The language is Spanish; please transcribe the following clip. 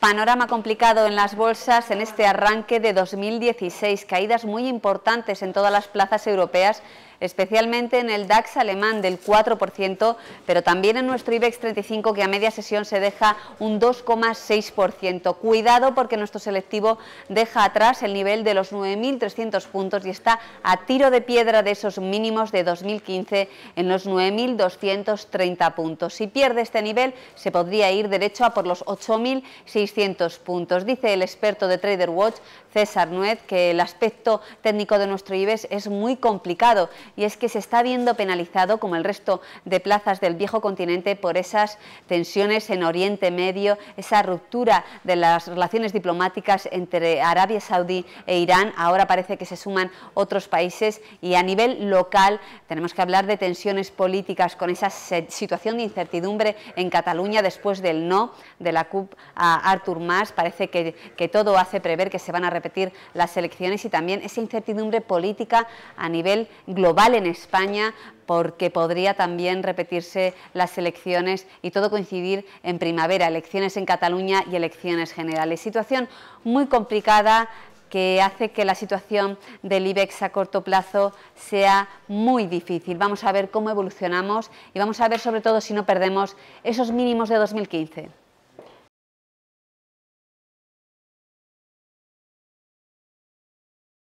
Panorama complicado en las bolsas en este arranque de 2016, caídas muy importantes en todas las plazas europeas especialmente en el DAX alemán del 4%, pero también en nuestro IBEX 35 que a media sesión se deja un 2,6%. Cuidado porque nuestro selectivo deja atrás el nivel de los 9.300 puntos y está a tiro de piedra de esos mínimos de 2015 en los 9.230 puntos. Si pierde este nivel se podría ir derecho a por los 8.600 puntos. Dice el experto de Trader Watch, César Nuez, que el aspecto técnico de nuestro IBEX es muy complicado y es que se está viendo penalizado, como el resto de plazas del viejo continente, por esas tensiones en Oriente Medio, esa ruptura de las relaciones diplomáticas entre Arabia Saudí e Irán. Ahora parece que se suman otros países y a nivel local tenemos que hablar de tensiones políticas con esa situación de incertidumbre en Cataluña después del no de la CUP a Artur Mas. Parece que, que todo hace prever que se van a repetir las elecciones y también esa incertidumbre política a nivel global Vale en España porque podría también repetirse las elecciones y todo coincidir en primavera, elecciones en Cataluña y elecciones generales. Situación muy complicada que hace que la situación del IBEX a corto plazo sea muy difícil. Vamos a ver cómo evolucionamos y vamos a ver sobre todo si no perdemos esos mínimos de 2015.